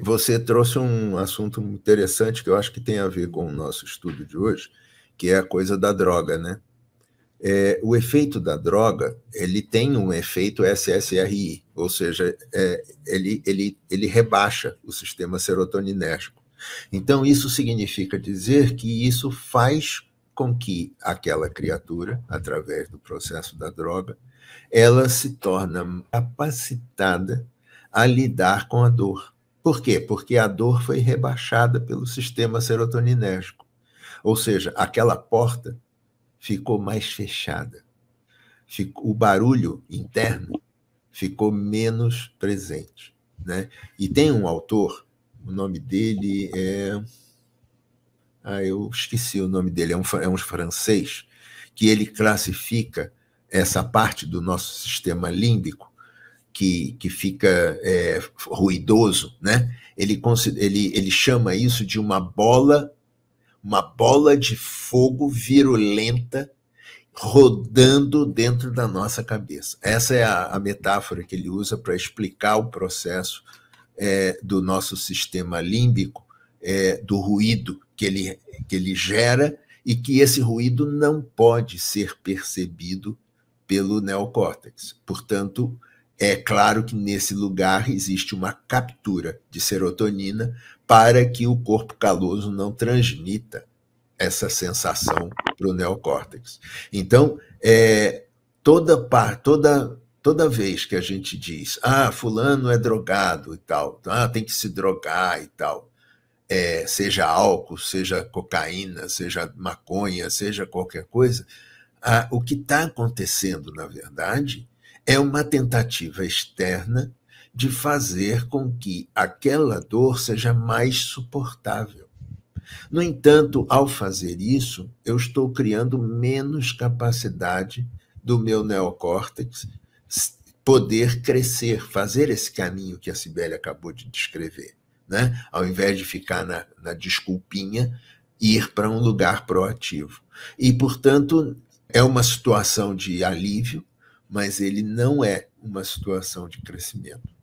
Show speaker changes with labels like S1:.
S1: Você trouxe um assunto interessante que eu acho que tem a ver com o nosso estudo de hoje, que é a coisa da droga, né? É, o efeito da droga, ele tem um efeito SSRI, ou seja, é, ele, ele, ele rebaixa o sistema serotoninérgico. Então, isso significa dizer que isso faz com que aquela criatura, através do processo da droga, ela se torna capacitada a lidar com a dor. Por quê? Porque a dor foi rebaixada pelo sistema serotoninérgico. Ou seja, aquela porta ficou mais fechada. O barulho interno ficou menos presente. Né? E tem um autor, o nome dele é. Ah, eu esqueci o nome dele, é um, é um francês, que ele classifica essa parte do nosso sistema límbico que, que fica é, ruidoso, né? Ele, ele, ele chama isso de uma bola, uma bola de fogo virulenta rodando dentro da nossa cabeça. Essa é a, a metáfora que ele usa para explicar o processo é, do nosso sistema límbico, é, do ruído que ele, que ele gera e que esse ruído não pode ser percebido pelo neocórtex. Portanto, é claro que nesse lugar existe uma captura de serotonina para que o corpo caloso não transmita essa sensação para o neocórtex. Então, é, toda, par, toda, toda vez que a gente diz, ah, fulano é drogado e tal, então, ah, tem que se drogar e tal, é, seja álcool, seja cocaína, seja maconha, seja qualquer coisa, ah, o que está acontecendo, na verdade, é uma tentativa externa de fazer com que aquela dor seja mais suportável. No entanto, ao fazer isso, eu estou criando menos capacidade do meu neocórtex poder crescer, fazer esse caminho que a Sibeli acabou de descrever. Né? Ao invés de ficar na, na desculpinha, ir para um lugar proativo. E, portanto, é uma situação de alívio, mas ele não é uma situação de crescimento.